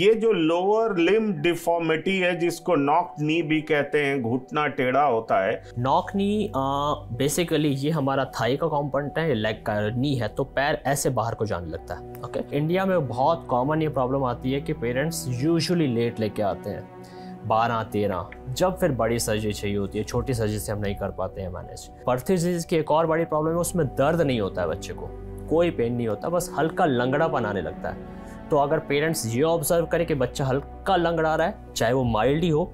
ये जो lower limb deformity है जिसको नॉक नी भी कहते हैं घुटना टेढ़ा होता है नॉक नी बेसिकली ये हमारा थाई का कॉम्पोनेंट है लेग का नी है तो पैर ऐसे बाहर को जाने लगता है ओके okay? इंडिया में बहुत कॉमन ये प्रॉब्लम आती है कि पेरेंट्स यूजुअली लेट लेके आते हैं बारह तेरह जब फिर बड़ी सर्जरी चाहिए होती है छोटी सर्जरी से हम नहीं कर पाते हैं मैनेज पर्थेसिस की एक और बड़ी प्रॉब्लम है उसमें दर्द नहीं होता है बच्चे को कोई पेन नहीं होता बस हल्का लंगड़ापन आने लगता है तो अगर पेरेंट्स ये ऑब्जर्व करें कि बच्चा हल्का लंगड़ा रहा है चाहे वो माइल्ड ही हो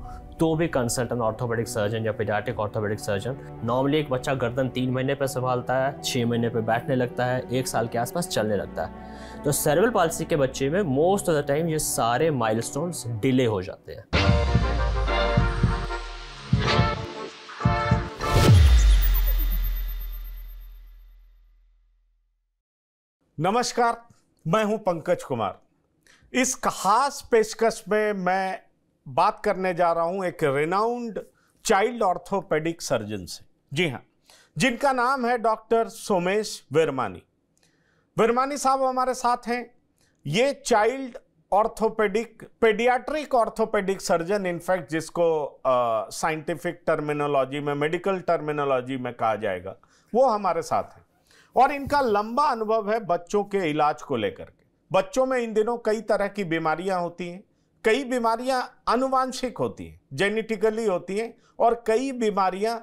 तो भी कंसल्टेंट ऑर्थोपेडिक सर्जन या पेडियाटिक ऑर्थोपेडिक सर्जन नॉर्मली एक बच्चा गर्दन तीन महीने पर संभालता है छः महीने पर बैठने लगता है एक साल के आसपास चलने लगता है तो सर्वल पॉलिसी के बच्चे में मोस्ट ऑफ द टाइम ये सारे माइल डिले हो जाते हैं नमस्कार मैं हूं पंकज कुमार इस खास पेशकश में मैं बात करने जा रहा हूं एक रेनाउंड चाइल्ड ऑर्थोपेडिक सर्जन से जी हाँ जिनका नाम है डॉक्टर सोमेश विरमानी विरमानी साहब हमारे साथ हैं ये child orthopaedic paediatric orthopaedic surgeon in fact जिसको साइंटिफिक टर्मिनोलॉजी में मेडिकल टर्मिनोलॉजी में कहा जाएगा वो हमारे साथ हैं और इनका लंबा अनुभव है बच्चों के इलाज को लेकर बच्चों में इन दिनों कई तरह की बीमारियां होती हैं कई बीमारियां अनुवांशिक होती हैं जेनेटिकली होती हैं और कई बीमारियां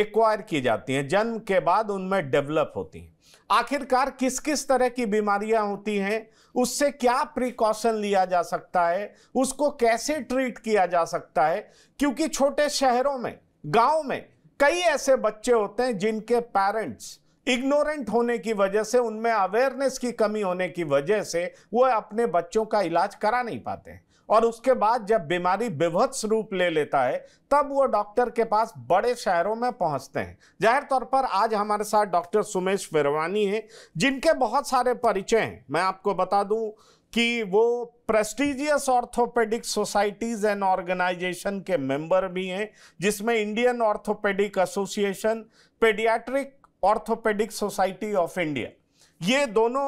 एक्वायर की जाती हैं जन्म के बाद उनमें डेवलप होती हैं आखिरकार किस किस तरह की बीमारियां होती हैं उससे क्या प्रिकॉशन लिया जा सकता है उसको कैसे ट्रीट किया जा सकता है क्योंकि छोटे शहरों में गाँव में कई ऐसे बच्चे होते हैं जिनके पेरेंट्स इग्नोरेंट होने की वजह से उनमें अवेयरनेस की कमी होने की वजह से वो अपने बच्चों का इलाज करा नहीं पाते हैं और उसके बाद जब बीमारी विभत्स रूप ले लेता है तब वो डॉक्टर के पास बड़े शहरों में पहुंचते हैं जाहिर तौर पर आज हमारे साथ डॉक्टर सुमेश फिरवानी हैं जिनके बहुत सारे परिचय हैं मैं आपको बता दूं कि वो prestigious orthopaedic societies and organisation के मेंबर भी हैं जिसमें Indian orthopaedic association paediatric orthopaedic society of India ये दोनों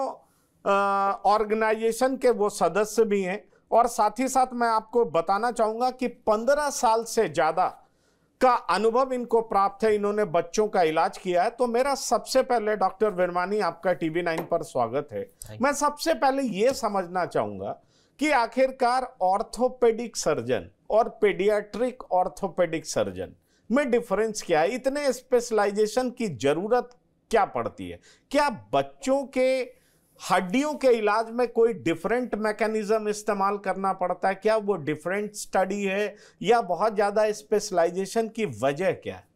ऑर्गेनाइजेशन के वो सदस्य भी हैं और साथ ही साथ मैं आपको बताना चाहूँगा कि पंद्रह साल से ज़्यादा का अनुभव इनको प्राप्त है इन्होंने बच्चों का इलाज किया है तो मेरा सबसे पहले डॉक्टर विरमानी आपका टीवी नाइन पर स्वागत है मैं सबसे पहले ये समझना चाहूँगा कि आखिरकार ऑर्थोपेडिक सर्जन और पेडियाट्रिक ऑर्थोपेडिक सर्जन में डिफरेंस क्या है इतने स्पेशलाइजेशन की ज़रूरत क्या पड़ती है क्या बच्चों के हड्डियों के इलाज में कोई डिफरेंट मैकेनिज्म इस्तेमाल करना पड़ता है क्या वो डिफरेंट स्टडी है या बहुत ज़्यादा स्पेशलाइजेशन की वजह क्या है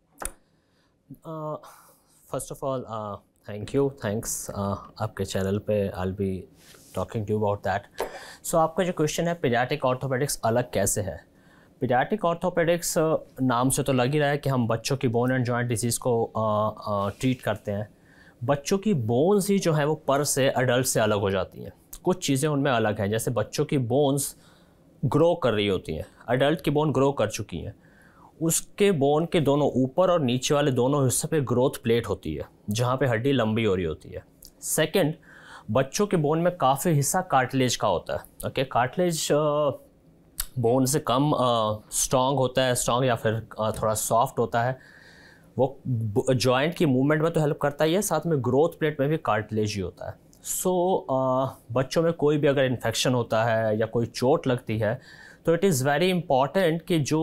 first of all thank you thanks आपके चैनल पे I be talking to about that so आपका जो क्वेश्चन है पीडियाटिक ऑर्थोपेडिक्स अलग कैसे है पीडियाटिक ऑर्थोपेडिक्स uh, नाम से तो लग ही रहा है कि हम बच्चों की बोन एंड जॉइंट डिजीज़ को आ, आ, ट्रीट करते हैं बच्चों की बोन्स ही जो है वो पर से अडल्ट से अलग हो जाती हैं कुछ चीज़ें उनमें अलग हैं जैसे बच्चों की बोन्स ग्रो कर रही होती हैं अडल्ट की बोन ग्रो कर चुकी हैं उसके बोन के दोनों ऊपर और नीचे वाले दोनों हिस्से पे ग्रोथ प्लेट होती है जहाँ पे हड्डी लंबी हो रही होती है सेकंड बच्चों के बोन में काफ़ी हिस्सा कार्टिलेज का होता है ओके कार्टिलेज बोन से कम स्ट्रॉन्ग होता है स्ट्रॉन्ग या फिर आ, थोड़ा सॉफ्ट होता है वो जॉइंट की मूवमेंट में तो हेल्प करता ही है साथ में ग्रोथ प्लेट में भी कार्टिलेज ही होता है सो so, बच्चों में कोई भी अगर इन्फेक्शन होता है या कोई चोट लगती है तो इट इज़ वेरी इम्पॉर्टेंट कि जो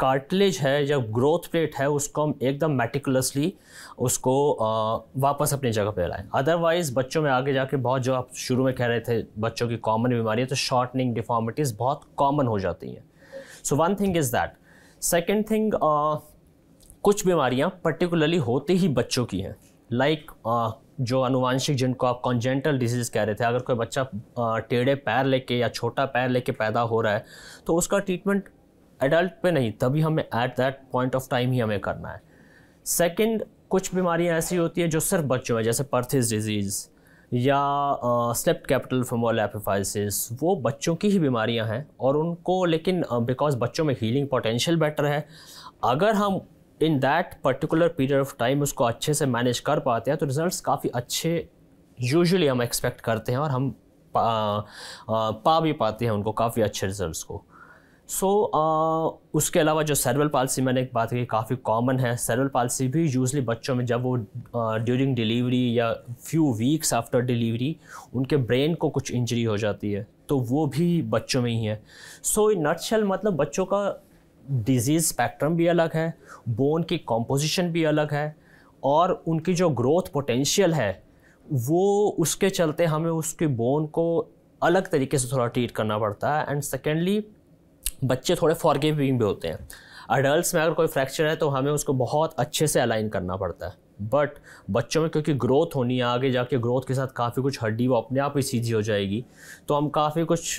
कार्टिलेज है या ग्रोथ प्लेट है उसको हम एकदम मेटिकुलसली उसको वापस अपनी जगह पे लाएं अदरवाइज़ बच्चों में आगे जाके बहुत जो आप शुरू में कह रहे थे बच्चों की कॉमन बीमारियाँ तो शॉर्टनिंग डिफॉर्मिटीज़ बहुत कॉमन हो जाती हैं so one thing is that second thing कुछ बीमारियाँ पर्टिकुलरली होती ही बच्चों की हैं लाइक like, जो अनुवांशिक जिनको आप कॉन्जेंटल डिजीज़ कह रहे थे अगर कोई बच्चा टेढ़े पैर लेके या छोटा पैर लेके पैदा हो रहा है तो उसका ट्रीटमेंट एडल्ट पे नहीं तभी हमें at that point of time ही हमें करना है सेकंड कुछ बीमारियां ऐसी होती हैं जो सिर्फ बच्चों में जैसे पर्थिस डिजीज़ या स्लेप कैपिटल फमोल एपिफाइसिस वो बच्चों की ही बीमारियां हैं और उनको लेकिन बिकॉज uh, बच्चों में हीलिंग पोटेंशियल बेटर है अगर हम in that particular period of time उसको अच्छे से मैनेज कर पाते हैं तो रिजल्ट्स काफ़ी अच्छे यूजुअली हम एक्सपेक्ट करते हैं और हम पा, आ, पा भी पाते हैं उनको काफ़ी अच्छे रिजल्ट्स को सो so, uh, उसके अलावा जो सर्वल पालसी मैंने एक बात की काफ़ी कॉमन है सर्वल पालसी भी यूजली बच्चों में जब वो ड्यूरिंग डिलीवरी या फ्यू वीक्स आफ्टर डिलीवरी उनके ब्रेन को कुछ इंजरी हो जाती है तो वो भी बच्चों में ही है सो so, नटशल मतलब बच्चों का डिजीज़ स्पेक्ट्रम भी अलग है बोन की कॉम्पोजिशन भी अलग है और उनकी जो ग्रोथ पोटेंशियल है वो उसके चलते हमें उसके बोन को अलग तरीके से थोड़ा ट्रीट करना पड़ता है एंड सेकेंडली बच्चे थोड़े फॉरगिविंग भी होते हैं अडल्ट में अगर कोई फ्रैक्चर है तो हमें उसको बहुत अच्छे से अलाइन करना पड़ता है बट बच्चों में क्योंकि ग्रोथ होनी है आगे जाके ग्रोथ के साथ काफ़ी कुछ हड्डी वो अपने आप ही सीधी हो जाएगी तो हम काफ़ी कुछ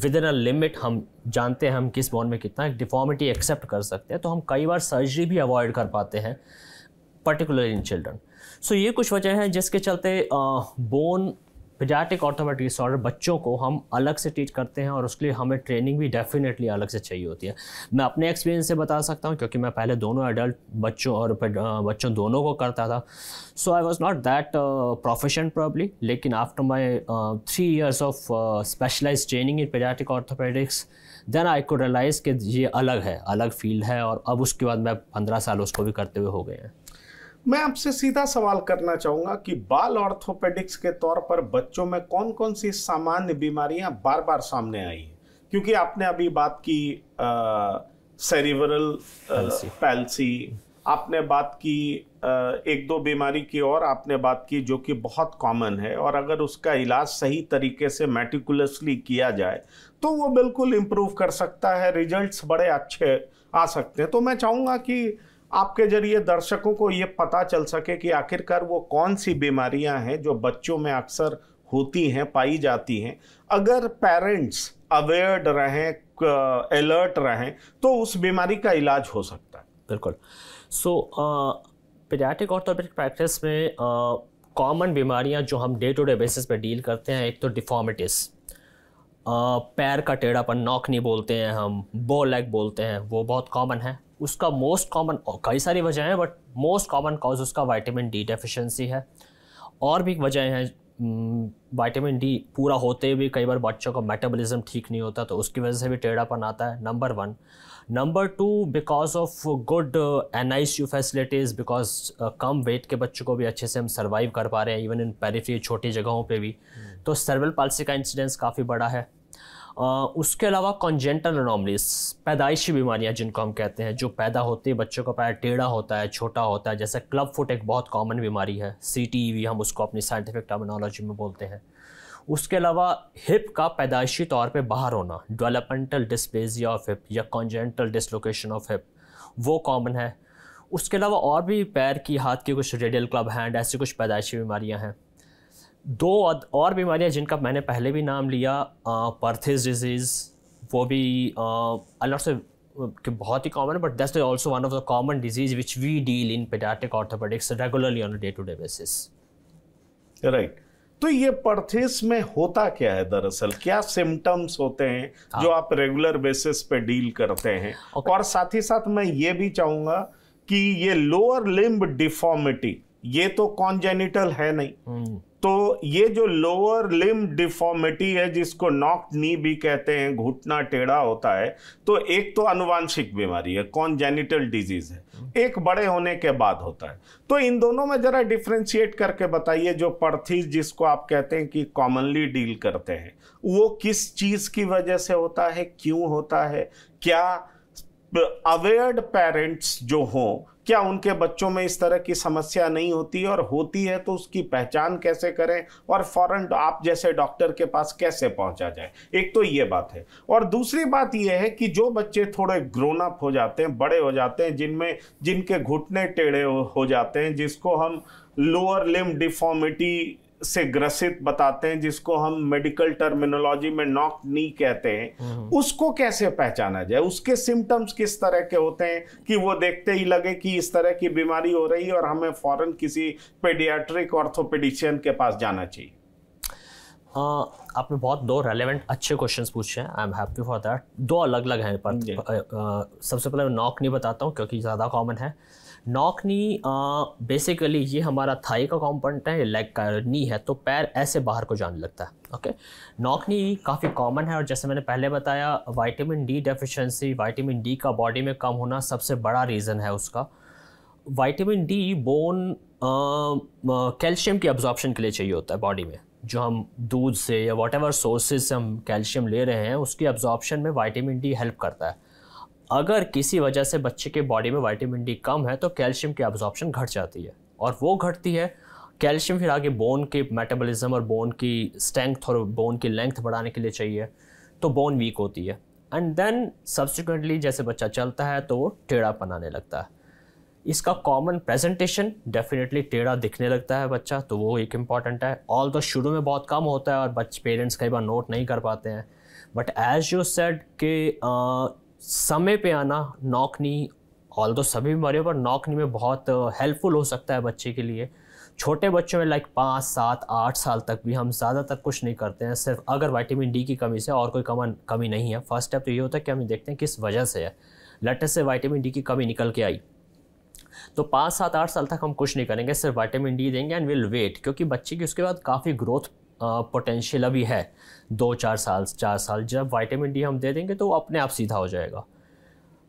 विद इन अ लिमिट हम जानते हैं हम किस बोन में कितना एक डिफॉर्मिटी एक्सेप्ट कर सकते हैं तो हम कई बार सर्जरी भी अवॉइड कर पाते हैं पर्टिकुलर इन चिल्ड्रन सो ये कुछ वजह हैं जिसके चलते बोन पिजाटिक ऑर्थोमेटिक डिसऑर्डर बच्चों को हम अलग से टीच करते हैं और उसके लिए हमें ट्रेनिंग भी डेफिनेटली अलग से चाहिए होती है मैं अपने एक्सपीरियंस से बता सकता हूँ क्योंकि मैं पहले दोनों एडल्ट बच्चों और बच्चों दोनों को करता था so I was not that profession probably लेकिन after my three years of specialise training in paediatric orthopaedics then I को रियलाइज़ कि ये अलग है अलग फील्ड है और अब उसके बाद मैं पंद्रह साल उसको भी करते हुए हो गए हैं मैं आपसे सीधा सवाल करना चाहूँगा कि बाल ऑर्थोपेडिक्स के तौर पर बच्चों में कौन कौन सी सामान्य बीमारियां बार बार सामने आई हैं क्योंकि आपने अभी बात की सेरिवरल पैलसी आपने बात की एक दो बीमारी की और आपने बात की जो कि बहुत कॉमन है और अगर उसका इलाज सही तरीके से मेटिकुलसली किया जाए तो वो बिल्कुल इम्प्रूव कर सकता है रिजल्ट्स बड़े अच्छे आ सकते हैं तो मैं चाहूँगा कि आपके जरिए दर्शकों को ये पता चल सके कि आखिरकार वो कौन सी बीमारियां हैं जो बच्चों में अक्सर होती हैं पाई जाती हैं अगर पेरेंट्स अवेयर्ड रहें अलर्ट रहें तो उस बीमारी का इलाज हो सकता है बिल्कुल सो पेडियाटिक ऑर्थोपेडिक प्रैक्टिस में कॉमन uh, बीमारियां जो हम डे टू डे बेसिस पर डील करते हैं एक तो डिफॉर्मिटीज़ पैर का टेढ़ापन नॉकनी बोलते हैं हम बो लेग बोलते हैं वो बहुत कॉमन है उसका मोस्ट कॉमन कई सारी वजह हैं बट मोस्ट कॉमन कॉज उसका वाइटामिन डी डेफिशिएंसी है और भी वजह हैं वाइटामिन डी पूरा होते हुए कई बार बच्चों का मेटाबॉलिज्म ठीक नहीं होता तो उसकी वजह से भी टेढ़ापन आता है number one number two because of good N I C U facilities because कम वेट के बच्चों को भी अच्छे से हम सर्वाइव कर पा रहे हैं इवन इन पेरीफ्री छोटी जगहों पे भी hmm. तो सर्वल पालसी का इंसिडेंस काफ़ी बड़ा है आ, उसके अलावा कॉन्जेंटल अनोमलीस पैदाइशी बीमारियां जिनको हम कहते हैं जो पैदा होती है बच्चों का पैर टेढ़ा होता है छोटा होता है जैसे क्लब फुट एक बहुत कॉमन बीमारी है सी टी वी हम उसको अपनी साइंटिफिक टर्मिनोलॉजी में बोलते हैं उसके अलावा हिप का पैदाइशी तौर पे बाहर होना डेवलपमेंटल डिस्प्लेजिया ऑफ हिप या कॉन्जेंटल डिसलोकेशन ऑफ हिप वो कॉमन है उसके अलावा और भी पैर की हाथ की कुछ रेडियल क्लब हैंड ऐसी कुछ पैदाइशी बीमारियां हैं दो और बीमारियां जिनका मैंने पहले भी नाम लिया पर्थिस डिजीज़ वो भी अलग से के बहुत ही common but that's also one of the common disease which we deal in paediatric orthopaedics regularly on day to day basis right तो ये पर्थिस में होता क्या है दरअसल क्या सिम्टम्स होते हैं हाँ. जो आप रेगुलर बेसिस पे डील करते हैं okay. और साथ ही साथ मैं ये भी चाहूंगा कि ये लोअर लिम्ब डिफॉर्मिटी ये तो कॉन्जेनिटल है नहीं hmm. तो ये जो लोअर लिम डिफॉर्मिटी है जिसको नॉक नी भी कहते हैं घुटना टेढ़ा होता है तो एक तो अनुवांशिक बीमारी है कौन जेनिटल डिजीज है एक बड़े होने के बाद होता है तो इन दोनों में जरा डिफ्रेंशिएट करके बताइए जो पर्थीज जिसको आप कहते हैं कि कॉमनली डील करते हैं वो किस चीज की वजह से होता है क्यों होता है क्या अवेयर्ड पेरेंट्स जो हों क्या उनके बच्चों में इस तरह की समस्या नहीं होती और होती है तो उसकी पहचान कैसे करें और फ़ौरन आप जैसे डॉक्टर के पास कैसे पहुंचा जाए एक तो ये बात है और दूसरी बात यह है कि जो बच्चे थोड़े ग्रोन अप हो जाते हैं बड़े हो जाते हैं जिनमें जिनके घुटने टेढ़े हो जाते हैं जिसको हम लोअर लिम डिफॉर्मिटी से ग्रसित बताते हैं जिसको हम मेडिकल टर्मिनोलॉजी में नॉक नी कहते हैं हम्म। उसको कैसे पहचाना जाए उसके सिम्टम्स किस तरह के होते हैं कि वो देखते ही लगे कि इस तरह की बीमारी हो रही है और हमें फौरन किसी पेडियाट्रिक ऑर्थोपेडिशियन के पास जाना चाहिए हाँ, आपने बहुत दो रेलेवेंट अच्छे क्वेश्चंस पूछे हैं I am happy for that दो अलग अलग हैं पर सबसे पहले मैं नॉक नहीं बताता हूँ क्योंकि ज़्यादा कॉमन है नॉकनी बेसिकली ये हमारा थाई का कॉम्पोनेंट है लेग का नी है तो पैर ऐसे बाहर को जाने लगता है ओके नॉकनी काफ़ी कॉमन है और जैसे मैंने पहले बताया vitamin D deficiency vitamin D का बॉडी में कम होना सबसे बड़ा रीज़न है उसका वाइटामिन डी बोन कैल्शियम की अब्जॉर्प्शन के लिए चाहिए होता है बॉडी में जो हम दूध से या वॉट एवर सोर्सेज से हम कैल्शियम ले रहे हैं उसकी अब्जॉर्प्शन में वाइटामिन डी हेल्प करता है अगर किसी वजह से बच्चे के बॉडी में वाइटामिन डी कम है तो कैल्शियम की एब्जॉर्प्शन घट जाती है और वो घटती है कैल्शियम फिर आगे बोन के मेटाबॉलिज्म और बोन की स्ट्रेंथ और बोन की लेंथ बढ़ाने के लिए चाहिए तो बोन वीक होती है एंड देन सब्सिक्वेंटली जैसे बच्चा चलता है तो वो टेढ़ा बनाने लगता है इसका कॉमन प्रेजेंटेशन डेफिनेटली टेढ़ा दिखने लगता है बच्चा तो वो एक इम्पॉर्टेंट है ऑल तो शुरू में बहुत कम होता है और बच्चे पेरेंट्स कई बार नोट नहीं कर पाते हैं बट एज यू सेड के समय पे आना नौकनी ऑल तो सभी बीमारियों पर नौकनी में बहुत हेल्पफुल uh, हो सकता है बच्चे के लिए छोटे बच्चों में लाइक पाँच सात आठ साल तक भी हम ज़्यादातर कुछ नहीं करते हैं सिर्फ अगर वाइटामिन डी की कमी से और कोई कमन कमी नहीं है फर्स्ट स्टेप तो ये होता है कि हम देखते हैं किस वजह से है लटे से वाइटामिन डी की कमी निकल के आई तो पाँच सात आठ साल तक हम कुछ नहीं करेंगे सिर्फ वाइटामिन डी देंगे एंड विल वेट क्योंकि बच्चे की उसके बाद काफ़ी ग्रोथ पोटेंशियल अभी है दो चार साल चार साल जब वाइटामिन डी हम दे देंगे तो वो अपने आप सीधा हो जाएगा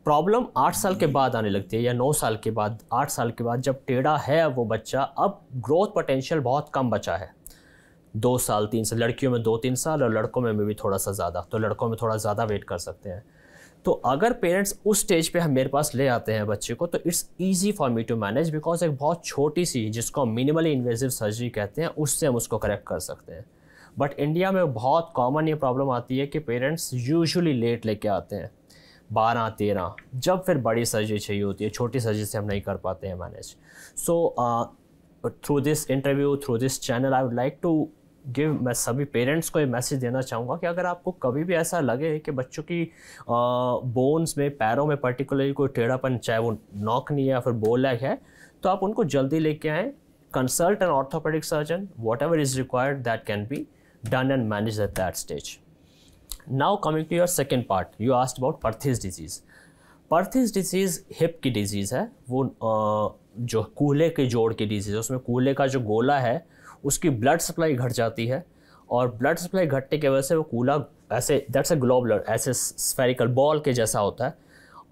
प्रॉब्लम आठ साल के बाद आने लगती है या नौ साल के बाद आठ साल के बाद जब टेढ़ा है वो बच्चा अब ग्रोथ पोटेंशियल बहुत कम बचा है दो साल तीन साल लड़कियों में दो तीन साल और लड़कों में भी थोड़ा सा ज़्यादा तो लड़कों में थोड़ा ज़्यादा वेट कर सकते हैं तो अगर पेरेंट्स उस स्टेज पे हम मेरे पास ले आते हैं बच्चे को तो it's easy for me to manage because एक बहुत छोटी सी जिसको हम मिनिमली इन्वेजिव सर्जरी कहते हैं उससे हम उसको करेक्ट कर सकते हैं बट इंडिया में बहुत कॉमन ये प्रॉब्लम आती है कि पेरेंट्स यूजुअली लेट लेके आते हैं बारह तेरह जब फिर बड़ी सर्जरी चाहिए होती है छोटी सर्जरी से हम नहीं कर पाते हैं manage so through this interview through this channel I would like to give मैं सभी पेरेंट्स को ये मैसेज देना चाहूँगा कि अगर आपको कभी भी ऐसा लगे कि बच्चों की बोन्स में पैरों में पर्टिकुलरली कोई टेढ़ापन चाहे वो नॉक नहीं है या फिर बोलैक है तो आप उनको जल्दी लेके आएँ consult an orthopaedic surgeon whatever is required that can be done and manage at that stage now coming to your second part you asked about Perthes disease Perthes disease hip की disease है वो जो कूल्हे के जोड़ की disease है उसमें कूल्हे का जो गोला है उसकी ब्लड सप्लाई घट जाती है और ब्लड सप्लाई घटने की वजह से वो कूला ऐसे दैट्स अ ग्लोबलर ऐसे स्फेरिकल बॉल के जैसा होता है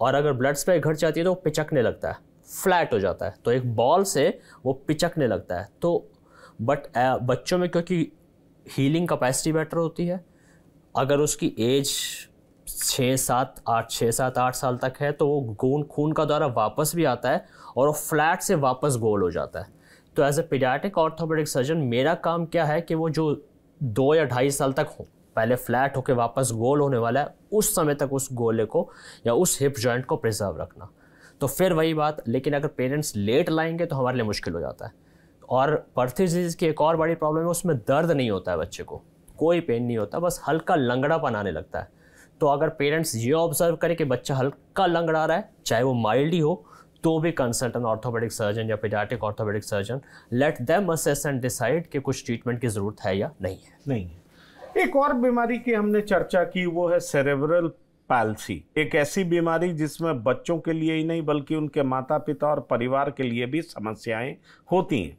और अगर ब्लड सप्लाई घट जाती है तो वो पिचकने लगता है फ्लैट हो जाता है तो एक बॉल से वो पिचकने लगता है तो बट बच्चों में क्योंकि हीलिंग कैपेसिटी बेटर होती है अगर उसकी एज छः सात आठ छः सात आठ साल तक है तो वो गोन खून का दौरा वापस भी आता है और वो फ्लैट से वापस गोल हो जाता है तो as a paediatric orthopaedic surgeon मेरा काम क्या है कि वो जो दो या ढाई साल तक हो पहले फ्लैट होकर वापस गोल होने वाला है उस समय तक उस गोले को या उस हिप जॉइंट को प्रिजर्व रखना तो फिर वही बात लेकिन अगर पेरेंट्स लेट लाएंगे तो हमारे लिए मुश्किल हो जाता है और डिजीज़ की एक और बड़ी प्रॉब्लम है उसमें दर्द नहीं होता है बच्चे को कोई पेन नहीं होता बस हल्का लंगड़ापन आने लगता है तो अगर पेरेंट्स ये ऑब्जर्व करें कि बच्चा हल्का लंगड़ा रहा है चाहे वो माइल्ड ही हो तो भी कंसल्टेंट ऑर्थोपेडिक सर्जन या paediatric orthopaedic surgeon let them assess and decide कि कुछ ट्रीटमेंट की ज़रूरत है या नहीं है नहीं है एक और बीमारी की हमने चर्चा की वो है सेरेब्रल पैल्सी एक ऐसी बीमारी जिसमें बच्चों के लिए ही नहीं बल्कि उनके माता पिता और परिवार के लिए भी समस्याएं होती हैं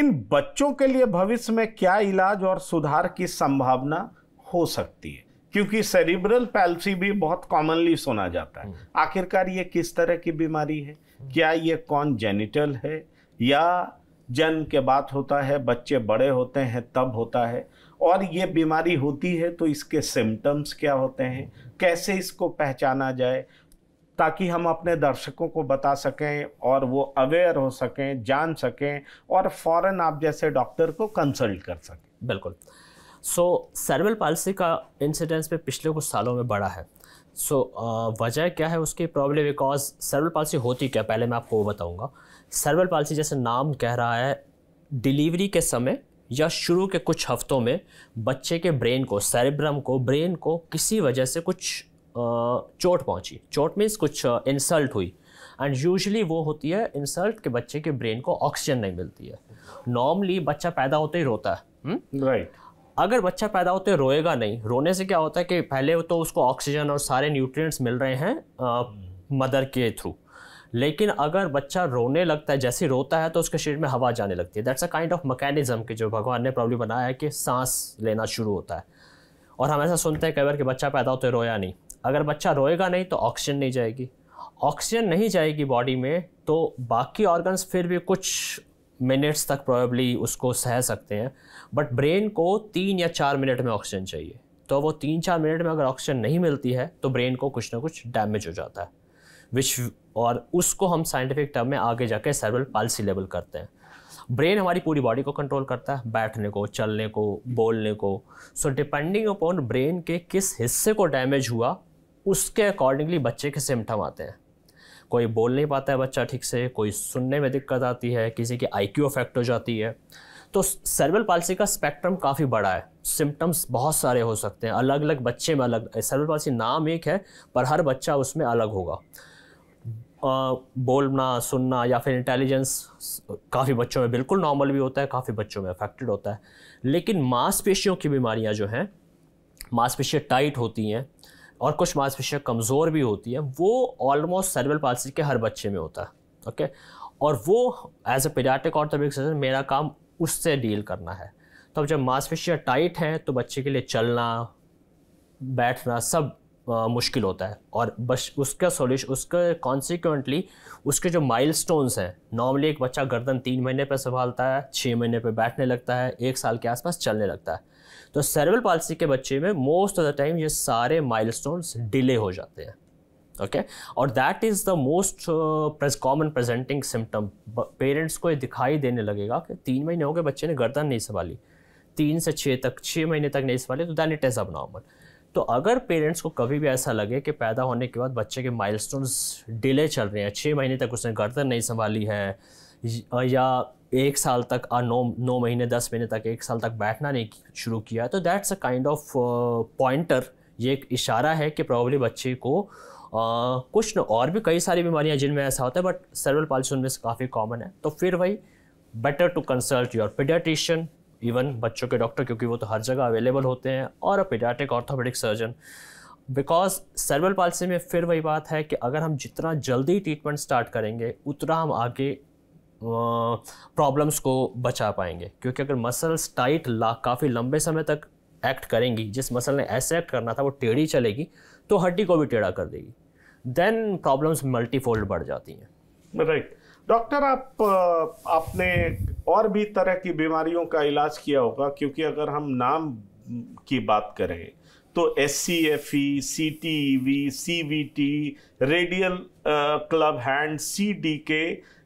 इन बच्चों के लिए भविष्य में क्या इलाज और सुधार की संभावना हो सकती है क्योंकि सेरिब्रल पैल्सी भी बहुत कॉमनली सुना जाता है हम्म। आखिरकार ये किस तरह की बीमारी है क्या ये कौन जेनिटल है या जन्म के बाद होता है बच्चे बड़े होते हैं तब होता है और ये बीमारी होती है तो इसके सिम्टम्स क्या होते हैं कैसे इसको पहचाना जाए ताकि हम अपने दर्शकों को बता सकें और वो अवेयर हो सकें जान सकें और फौरन आप जैसे डॉक्टर को कंसल्ट कर सकें बिल्कुल सो सर्वल पालसी का इंसिडेंस पे पिछले कुछ सालों में बढ़ा है सो so, वजह क्या है उसकी प्रॉब्लम बिकॉज सर्वल पालसी होती क्या पहले मैं आपको वो बताऊँगा सर्वल पालसी जैसे नाम कह रहा है डिलीवरी के समय या शुरू के कुछ हफ्तों में बच्चे के ब्रेन को सेरेब्रम को ब्रेन को किसी वजह से कुछ चोट पहुंची चोट मीन्स कुछ इंसल्ट हुई एंड यूजली वो होती है इंसल्ट के बच्चे के ब्रेन को ऑक्सीजन नहीं मिलती है नॉर्मली बच्चा पैदा होते ही रोता है राइट हम्म? right. अगर बच्चा पैदा होते रोएगा नहीं रोने से क्या होता है कि पहले तो उसको ऑक्सीजन और सारे न्यूट्रिएंट्स मिल रहे हैं मदर के थ्रू लेकिन अगर बच्चा रोने लगता है जैसे रोता है तो उसके शरीर में हवा जाने लगती है that's a kind of mechanism के जो भगवान ने प्रॉब्लम बनाया है कि सांस लेना शुरू होता है और हम ऐसा सुनते हैं कई बार कि बच्चा पैदा होते रोया नहीं अगर बच्चा रोएगा नहीं तो ऑक्सीजन नहीं जाएगी ऑक्सीजन नहीं जाएगी बॉडी में तो बाकी ऑर्गन्स फिर भी कुछ मिनट्स तक प्रॉबली उसको सह सकते हैं बट ब्रेन को तीन या चार मिनट में ऑक्सीजन चाहिए तो वो तीन चार मिनट में अगर ऑक्सीजन नहीं मिलती है तो ब्रेन को कुछ ना कुछ डैमेज हो जाता है विच और उसको हम साइंटिफिक टर्म में आगे जाके सर्वल पालसी लेवल करते हैं ब्रेन हमारी पूरी बॉडी को कंट्रोल करता है बैठने को चलने को बोलने को सो डिपेंडिंग अपॉन ब्रेन के किस हिस्से को डैमेज हुआ उसके अकॉर्डिंगली बच्चे के सिम्टम आते हैं कोई बोल नहीं पाता है बच्चा ठीक से कोई सुनने में दिक्कत आती है किसी की आई क्यू अफेक्ट हो जाती है तो सर्वल पालसी का स्पेक्ट्रम काफ़ी बड़ा है सिम्टम्स बहुत सारे हो सकते हैं अलग अलग बच्चे में अलग सर्वल पालसी नाम एक है पर हर बच्चा उसमें अलग होगा आ, बोलना सुनना या फिर इंटेलिजेंस काफ़ी बच्चों में बिल्कुल नॉर्मल भी होता है काफ़ी बच्चों में अफेक्टेड होता है लेकिन मांसपेशियों की बीमारियां जो हैं मांसपेशियाँ टाइट होती हैं और कुछ मांसपेशियाँ कमज़ोर भी होती हैं वो ऑलमोस्ट सर्वल पालसी के हर बच्चे में होता है ओके और वो as a paediatric orthopaedic surgeon मेरा काम उससे डील करना है तो अब जब मांसपेशियाँ टाइट हैं तो बच्चे के लिए चलना बैठना सब आ, मुश्किल होता है और बस उसका सोल्यूशन उसका कॉन्सिक्वेंटली उसके जो माइल स्टोन्स हैं नॉर्मली एक बच्चा गर्दन तीन महीने पर संभालता है छः महीने पर बैठने लगता है एक साल के आसपास चलने लगता है तो सर्वल पॉलिसी के बच्चे में मोस्ट ऑफ द टाइम ये सारे माइल डिले हो जाते हैं ओके और that is the most common presenting symptom parents को ये दिखाई देने लगेगा कि तीन महीने हो गए बच्चे ने गर्दन नहीं संभाली तीन से छः तक छः महीने तक नहीं संभाली तो दैन इट इज़ अब नॉर्मल तो अगर पेरेंट्स को कभी भी ऐसा लगे कि पैदा होने के बाद बच्चे के माइलस्टोन्स डिले चल रहे हैं छः महीने तक उसने गर्दन नहीं संभाली है या एक साल तक आ नौ नौ महीने दस महीने तक एक साल तक बैठना नहीं शुरू किया तो that's a kind of pointer ये एक इशारा है कि प्रॉब्ली बच्चे को uh, कुछ न और भी कई सारी बीमारियां जिनमें ऐसा होता है बट सर्वल पॉलिसी उनमें से काफ़ी कॉमन है तो फिर वही better to consult your paediatrician even बच्चों के डॉक्टर क्योंकि वो तो हर जगह अवेलेबल होते हैं और a paediatric orthopaedic surgeon because cerebral palsy में फिर वही बात है कि अगर हम जितना जल्दी ट्रीटमेंट स्टार्ट करेंगे उतना हम आगे प्रॉब्लम्स को बचा पाएंगे क्योंकि अगर मसल्स टाइट ला काफ़ी लंबे समय तक एक्ट करेंगी जिस मसल ने ऐसे एक्ट करना था वो टेढ़ी चलेगी तो हड्डी को भी टेढ़ा कर देगी देन प्रॉब्लम्स मल्टीफोल्ड बढ़ जाती हैं राइट डॉक्टर आप आपने और भी तरह की बीमारियों का इलाज किया होगा क्योंकि अगर हम नाम की बात करें तो S C F E C T V C V T radial club hand C D के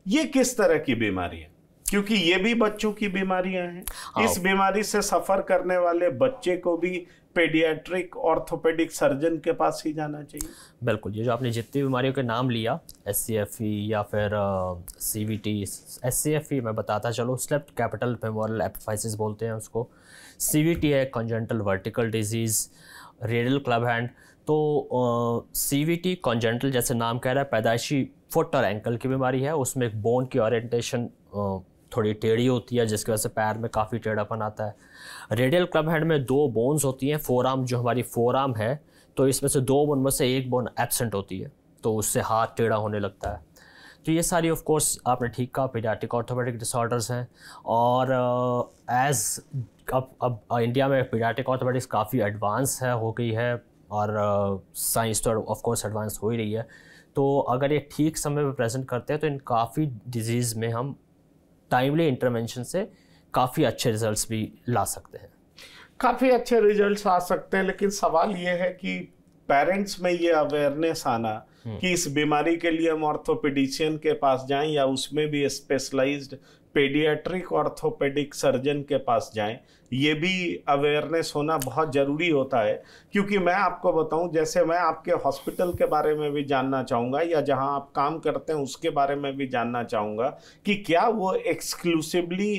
ये किस तरह की बीमारी है क्योंकि ये भी बच्चों की बीमारियां हैं हाँ। इस बीमारी से सफर करने वाले बच्चे को भी पेडियाट्रिक ऑर्थोपेडिक सर्जन के पास ही जाना चाहिए बिल्कुल ये जो आपने जितनी बीमारियों के नाम लिया एस e या फिर सी वी टी एस मैं बताता चलो स्लेप कैपिटल फेमोरल एपफाइसिस बोलते हैं उसको सी वी टी है congenital vertical disease radial club hand तो सी वी टी कॉन्जेंटल जैसे नाम कह रहा है पैदाइशी फुट और एंकल की बीमारी है उसमें एक बोन की ओरिएंटेशन थोड़ी टेढ़ी होती है जिसकी वजह से पैर में काफ़ी टेढ़ापन आता है रेडियल क्लब हैंड में दो बोन्स होती हैं फोर आर्म जो हमारी फोर आर्म है तो इसमें से दो बोन में से एक बोन एबसेंट होती है तो उससे हाथ टेढ़ा होने लगता है तो ये सारी ऑफ कोर्स आपने ठीक कहा पीडियाटिक ऑर्थोपेडिक डिसऑर्डर्स हैं और एज अब अब इंडिया में पीडियाटिक ऑर्थोपेडिक्स काफ़ी एडवांस है हो गई है और साइंस तो ऑफ कोर्स एडवांस हो ही रही है तो अगर ये ठीक समय पर प्रेजेंट करते हैं तो इन काफ़ी डिजीज़ में हम टाइमली इंटरवेंशन से काफ़ी अच्छे रिजल्ट्स भी ला सकते हैं काफ़ी अच्छे रिजल्ट्स आ सकते हैं लेकिन सवाल ये है कि पेरेंट्स में ये अवेयरनेस आना हम्म। कि इस बीमारी के लिए हम ऑर्थोपेडिशियन के पास जाएं या उसमें भी स्पेशलाइज्ड पेडियाट्रिक ऑर्थोपेडिक सर्जन के पास जाएं ये भी अवेयरनेस होना बहुत ज़रूरी होता है क्योंकि मैं आपको बताऊं जैसे मैं आपके हॉस्पिटल के बारे में भी जानना चाहूँगा या जहाँ आप काम करते हैं उसके बारे में भी जानना चाहूँगा कि क्या वो एक्सक्लूसिवली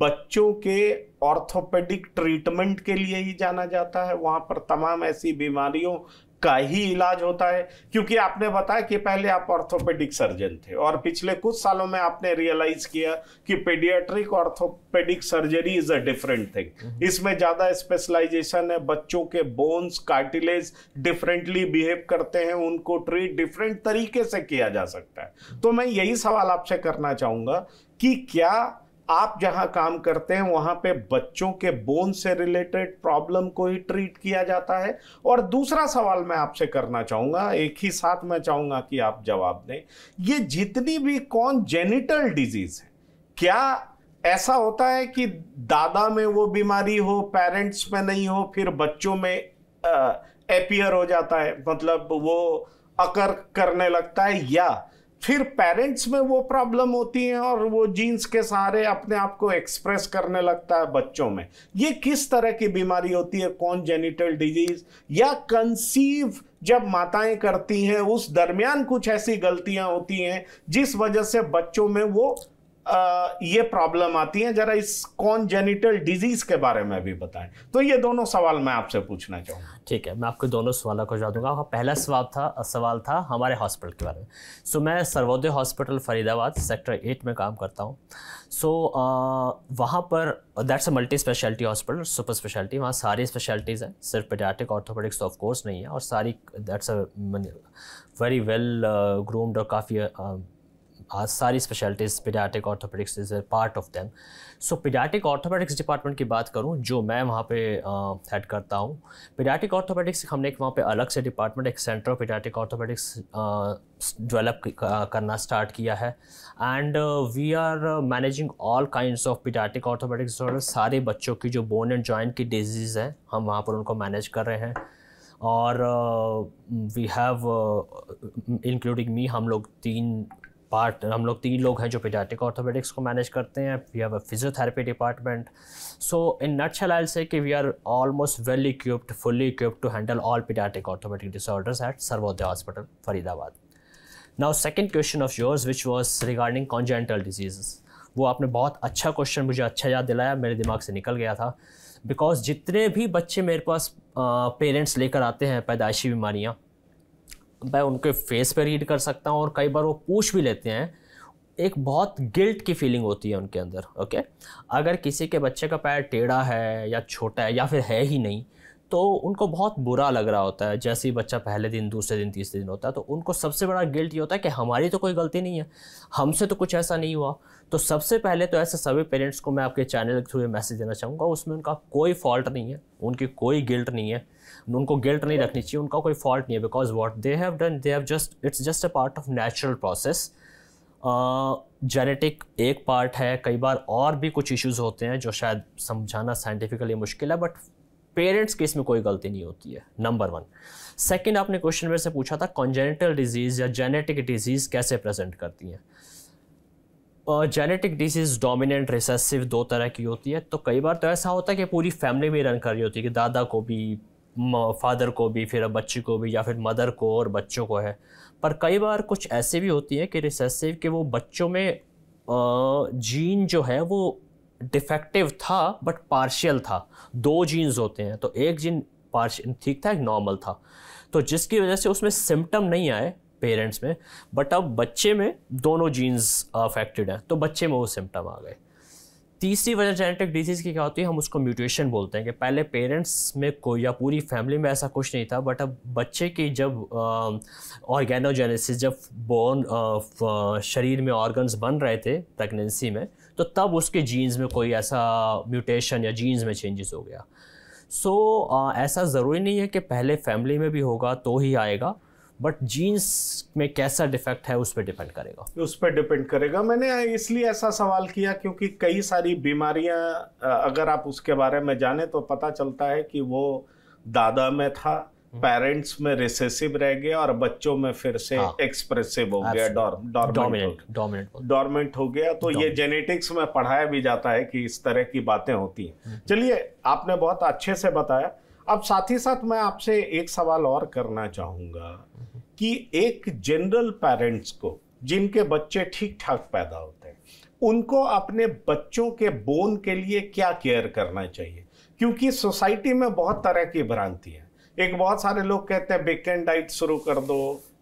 बच्चों के ऑर्थोपेडिक ट्रीटमेंट के लिए ही जाना जाता है वहाँ पर तमाम ऐसी बीमारियों उसका ही इलाज होता है क्योंकि आपने बताया कि पहले आप ऑर्थोपेडिक सर्जन थे और पिछले कुछ सालों में आपने रियलाइज किया कि paediatric orthopaedic surgery is a different thing इसमें ज्यादा स्पेशलाइजेशन है बच्चों के बोन्स कार्टिलेज डिफरेंटली बिहेव करते हैं उनको ट्रीट डिफरेंट तरीके से किया जा सकता है तो मैं यही सवाल आपसे करना चाहूंगा कि क्या आप जहां काम करते हैं वहां पे बच्चों के बोन से रिलेटेड प्रॉब्लम को ही ट्रीट किया जाता है और दूसरा सवाल मैं आपसे करना चाहूंगा एक ही साथ मैं चाहूंगा कि आप जवाब दें ये जितनी भी कौन जेनिटल डिजीज है क्या ऐसा होता है कि दादा में वो बीमारी हो पेरेंट्स में नहीं हो फिर बच्चों में एपियर हो जाता है मतलब वो अकर करने लगता है या फिर पेरेंट्स में वो प्रॉब्लम होती है और वो जीन्स के सहारे अपने आप को एक्सप्रेस करने लगता है बच्चों में ये किस तरह की बीमारी होती है कौन जेनिटल डिजीज या कंसीव जब माताएं करती हैं उस दरमियान कुछ ऐसी गलतियां होती हैं जिस वजह से बच्चों में वो ये प्रॉब्लम आती है जरा इस कॉन्जेनिटल डिजीज के बारे में भी बताएं तो ये दोनों सवाल मैं आपसे पूछना चाहूँगा ठीक है मैं आपको दोनों सवालों को जवाब दूंगा पहला सवाल था सवाल था हमारे हॉस्पिटल के बारे में सो मैं Sarvodaya hospital Faridabad sector eight में काम करता हूँ सो वहाँ पर that's a multi speciality hospital super speciality वहाँ सारी स्पेशलिटीज़ हैं सिर्फ पेडियाटिक ऑर्थोपेडिक्स ऑफ कोर्स नहीं है और सारी that's a very well groomed और काफ़ी uh, आज सारी specialities paediatric orthopaedics is a part of them so paediatric orthopaedics department की बात करूँ जो मैं वहाँ पे हेड करता हूँ पीडियाटिक ऑर्थोपेडिक्स हमने एक वहाँ पे अलग से डिपार्टमेंट एक centre of paediatric orthopaedics develop करना स्टार्ट किया है and we are managing all kind of paediatric orthopaedics सारे बच्चों की जो बोन एंड जॉइंट की डिजीज़ है हम वहाँ पर उनको मैनेज कर रहे हैं और वी हैव इंक्लूडिंग मी हम लोग तीन पार्ट हम लोग तीन लोग हैं जो पेडाटिक ऑर्थोपेडिक्स को मैनेज करते हैं we have a physiotherapy department so in nut I say कि we are almost well equipped fully equipped to handle all paediatric orthopaedic disorders at Sarvodaya hospital Faridabad now second question of yours which was regarding congenital disease वो आपने बहुत अच्छा question मुझे अच्छा याद दिलाया मेरे दिमाग से निकल गया था बिकॉज जितने भी बच्चे मेरे पास पेरेंट्स लेकर आते हैं पैदाइशी बीमारियाँ मैं उनके फेस पे रीड कर सकता हूँ और कई बार वो पूछ भी लेते हैं एक बहुत गिल्ट की फीलिंग होती है उनके अंदर ओके अगर किसी के बच्चे का पैर टेढ़ा है या छोटा है या फिर है ही नहीं तो उनको बहुत बुरा लग रहा होता है जैसे ही बच्चा पहले दिन दूसरे दिन तीसरे दिन होता है तो उनको सबसे बड़ा गिल्ट ये होता है कि हमारी तो कोई गलती नहीं है हमसे तो कुछ ऐसा नहीं हुआ तो सबसे पहले तो ऐसे सभी पेरेंट्स को मैं आपके चैनल के थ्रू ये मैसेज देना चाहूँगा उसमें उनका कोई फॉल्ट नहीं है उनकी कोई गिल्ट नहीं है उनको गिल्ट नहीं रखनी चाहिए उनका कोई फॉल्ट नहीं है because what they have done they have just it's just a part of natural process genetic एक पार्ट है कई बार और भी कुछ इश्यूज होते हैं जो शायद समझाना साइंटिफिकली मुश्किल है बट पेरेंट्स की इसमें कोई गलती नहीं होती है नंबर वन सेकेंड आपने क्वेश्चन में से पूछा था कॉन्जेनेटल डिजीज़ या जेनेटिक डिजीज़ कैसे प्रेजेंट करती हैं जेनेटिक डिजीज़ डोमिनेंट रिसेसिव दो तरह की होती है तो कई बार तो ऐसा होता है कि पूरी फैमिली भी रन कर रही होती है कि दादा को भी फादर को भी फिर बच्ची को भी या फिर मदर को और बच्चों को है पर कई बार कुछ ऐसे भी होती है कि रिसेसिव कि वो बच्चों में जीन जो है वो डिफेक्टिव था बट पार्शियल था दो जीन्स होते हैं तो एक जीन पार्शियल ठीक था एक नॉर्मल था तो जिसकी वजह से उसमें सिम्टम नहीं आए पेरेंट्स में बट अब बच्चे में दोनों जीन्स अफेक्टेड हैं तो बच्चे में वो सिम्टम आ गए तीसरी वजह जेनेटिक डिजीज़ की क्या होती है हम उसको म्यूटेशन बोलते हैं कि पहले पेरेंट्स में कोई या पूरी फैमिली में ऐसा कुछ नहीं था बट अब बच्चे की जब ऑर्गेनोजेनेसिस जब बोन शरीर में ऑर्गन्स बन रहे थे प्रेगनेंसी में तो तब उसके जीन्स में कोई ऐसा म्यूटेशन या जीन्स में चेंजेस हो गया सो so, ऐसा ज़रूरी नहीं है कि पहले फैमिली में भी होगा तो ही आएगा बट जीन्स में कैसा डिफेक्ट है उस पर डिपेंड करेगा उस पर डिपेंड करेगा मैंने इसलिए ऐसा सवाल किया क्योंकि कई सारी बीमारियां अगर आप उसके बारे में जाने तो पता चलता है कि वो दादा में था पेरेंट्स हम्म। में रिसेसिव रह गया और बच्चों में फिर से एक्सप्रेसिव हाँ। हो गया डोमिनेंट डोमिनेंट हो गया तो ये जेनेटिक्स में पढ़ाया भी जाता है कि इस तरह की बातें होती हैं हम्म। चलिए आपने बहुत अच्छे से बताया अब साथ ही साथ मैं आपसे एक सवाल और करना चाहूंगा हम्म। कि एक जनरल पेरेंट्स को जिनके बच्चे ठीक ठाक पैदा होते हैं उनको अपने बच्चों के बोन के लिए क्या केयर करना चाहिए क्योंकि सोसाइटी में बहुत तरह की भ्रांति है एक बहुत सारे लोग कहते हैं बेकन डाइट शुरू कर दो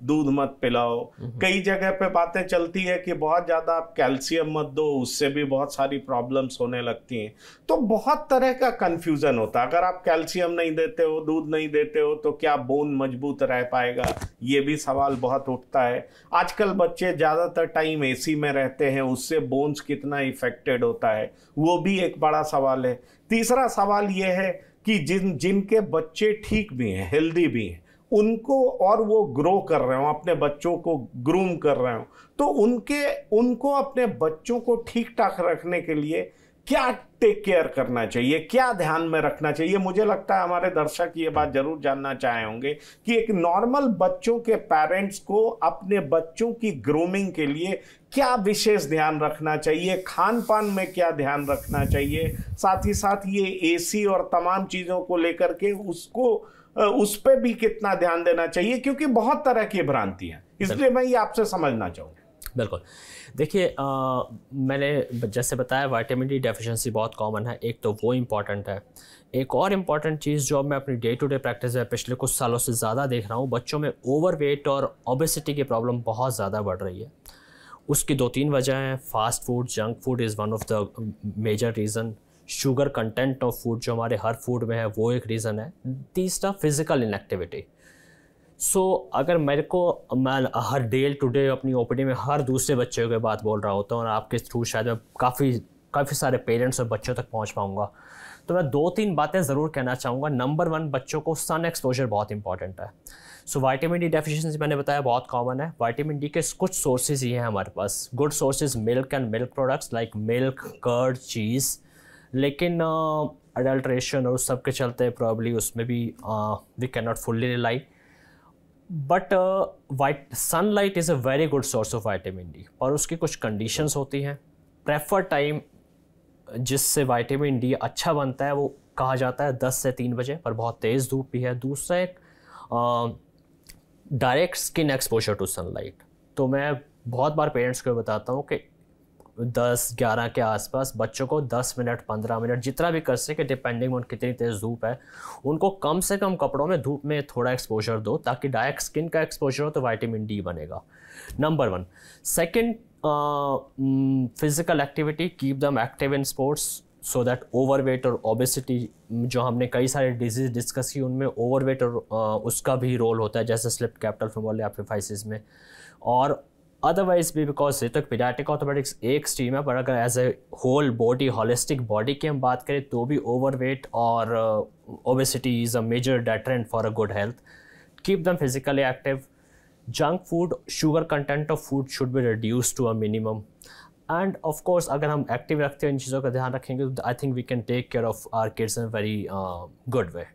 दूध मत पिलाओ हम्म। कई जगह पे बातें चलती है कि बहुत ज़्यादा आप कैल्शियम मत दो उससे भी बहुत सारी प्रॉब्लम्स होने लगती हैं तो बहुत तरह का कन्फ्यूज़न होता है अगर आप कैल्शियम नहीं देते हो दूध नहीं देते हो तो क्या बोन मजबूत रह पाएगा ये भी सवाल बहुत उठता है आजकल बच्चे ज़्यादातर टाइम ए में रहते हैं उससे बोन्स कितना इफेक्टेड होता है वो भी एक बड़ा सवाल है तीसरा सवाल ये है कि जिन जिनके बच्चे ठीक भी हैं हेल्दी भी हैं उनको और वो ग्रो कर रहे हो अपने बच्चों को ग्रूम कर रहे हो तो उनके उनको अपने बच्चों को ठीक ठाक रखने के लिए क्या टेक केयर करना चाहिए क्या ध्यान में रखना चाहिए मुझे लगता है हमारे दर्शक ये बात जरूर जानना चाहे होंगे कि एक नॉर्मल बच्चों के पेरेंट्स को अपने बच्चों की ग्रूमिंग के लिए क्या विशेष ध्यान रखना चाहिए खान पान में क्या ध्यान रखना चाहिए साथ ही साथ ये एसी और तमाम चीज़ों को लेकर के उसको उस पर भी कितना ध्यान देना चाहिए क्योंकि बहुत तरह की है इसलिए मैं ये आपसे समझना चाहूँगा बिल्कुल देखिए मैंने जैसे बताया वाइटामिन डी डेफिशिएंसी बहुत कॉमन है एक तो वो इम्पॉर्टेंट है एक और इम्पॉर्टेंट चीज़ जो मैं अपनी डे टू डे प्रैक्टिस में पिछले कुछ सालों से ज़्यादा देख रहा हूँ बच्चों में ओवरवेट और ओबेसिटी की प्रॉब्लम बहुत ज़्यादा बढ़ रही है उसकी दो तीन वजह हैं fast food junk food is one of the major reason sugar content of food जो हमारे हर फूड में है वो एक रीज़न है तीसरा फिज़िकल इनएक्टिविटी सो so, अगर मेरे को मैं हर डे टू डे अपनी ओपीडी में हर दूसरे बच्चे के बात बोल रहा होता हूँ और आपके थ्रू शायद मैं काफ़ी काफ़ी सारे पेरेंट्स और बच्चों तक पहुँच पाऊँगा तो मैं दो तीन बातें ज़रूर कहना चाहूँगा नंबर वन बच्चों को सन एक्सपोजर बहुत इंपॉर्टेंट है सो वाइटामिन डी डेफिशिएंसी मैंने बताया बहुत कॉमन है वाइटामिन डी के कुछ सोर्सेज ये हैं हमारे पास good sources milk and milk products like milk curd cheese लेकिन अडल्ट्रेशन और उस सब के चलते प्रॉब्ली उसमें भी we can not fully rely but white sunlight is a very good source of vitamin D और उसकी कुछ कंडीशंस होती हैं प्रेफर टाइम जिससे वाइटामिन डी अच्छा बनता है वो कहा जाता है दस से तीन बजे पर बहुत तेज़ धूप भी है दूसरा एक direct skin exposure to sunlight तो मैं बहुत बार पेरेंट्स को बताता हूँ कि दस ग्यारह के आसपास बच्चों को दस मिनट पंद्रह मिनट जितना भी कर सके डिपेंडिंग ऑन कितनी तेज़ धूप है उनको कम से कम कपड़ों में धूप में थोड़ा एक्सपोजर दो ताकि डायरेक्ट स्किन का एक्सपोजर हो तो वाइटामिन डी बनेगा number one second physical activity keep them active in sports so that overweight और ओबेसिटी जो हमने कई सारे डिजीज डिस्कस की उनमें ओवरवेट और uh, उसका भी रोल होता है जैसे स्लिप कैपिटल फिमोल एपिफाइसिस में और अदरवाइज भी बिकॉज ये तो पीडाटिक orthopedics एक स्ट्रीम है पर अगर as a whole body holistic body की हम बात करें तो भी ओवरवेट और obesity is a major deterrent for a good health keep them physically active junk food sugar content of food should be reduce to a minimum and of course अगर हम active रखते हैं इन चीज़ों का ध्यान रखेंगे तो I think we can take care of our kids in very good way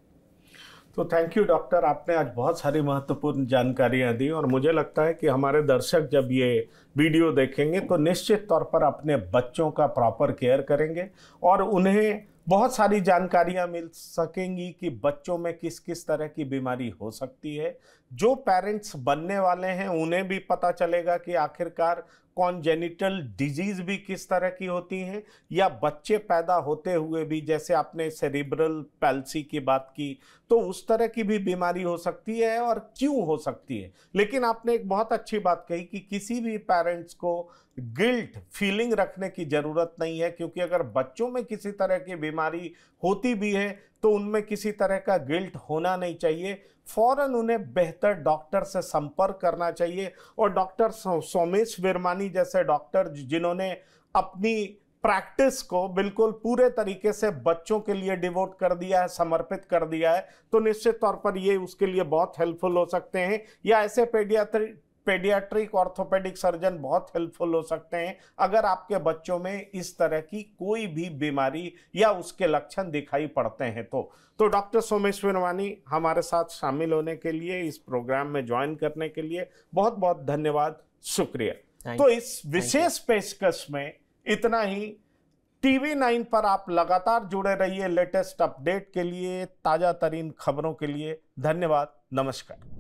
तो थैंक यू डॉक्टर आपने आज बहुत सारी महत्वपूर्ण जानकारियां दी और मुझे लगता है कि हमारे दर्शक जब ये वीडियो देखेंगे तो निश्चित तौर पर अपने बच्चों का प्रॉपर केयर करेंगे और उन्हें बहुत सारी जानकारियां मिल सकेंगी कि बच्चों में किस किस तरह की बीमारी हो सकती है जो पेरेंट्स बनने वाले हैं उन्हें भी पता चलेगा कि आखिरकार कॉन्जेनिटल डिजीज़ भी किस तरह की होती हैं या बच्चे पैदा होते हुए भी जैसे आपने सेरिब्रल पैल्सी की बात की तो उस तरह की भी बीमारी हो सकती है और क्यों हो सकती है लेकिन आपने एक बहुत अच्छी बात कही कि, कि किसी भी पेरेंट्स को गिल्ट फीलिंग रखने की ज़रूरत नहीं है क्योंकि अगर बच्चों में किसी तरह की बीमारी होती भी है तो उनमें किसी तरह का गिल्ट होना नहीं चाहिए फ़ौरन उन्हें बेहतर डॉक्टर से संपर्क करना चाहिए और डॉक्टर सोमेश विरमानी जैसे डॉक्टर जिन्होंने अपनी प्रैक्टिस को बिल्कुल पूरे तरीके से बच्चों के लिए डिवोट कर दिया है समर्पित कर दिया है तो निश्चित तौर पर ये उसके लिए बहुत हेल्पफुल हो सकते हैं या ऐसे पेडियात्री पेडियाट्रिक ऑर्थोपेडिक सर्जन बहुत हेल्पफुल हो सकते हैं अगर आपके बच्चों में इस तरह की कोई भी बीमारी या उसके लक्षण दिखाई पड़ते हैं तो तो डॉक्टर सोमेश विनवानी हमारे साथ शामिल होने के लिए इस प्रोग्राम में ज्वाइन करने के लिए बहुत बहुत धन्यवाद शुक्रिया तो इस विशेष पेशकश में इतना ही टीवी नाइन पर आप लगातार जुड़े रहिए लेटेस्ट अपडेट के लिए ताज़ा तरीन खबरों के लिए धन्यवाद नमस्कार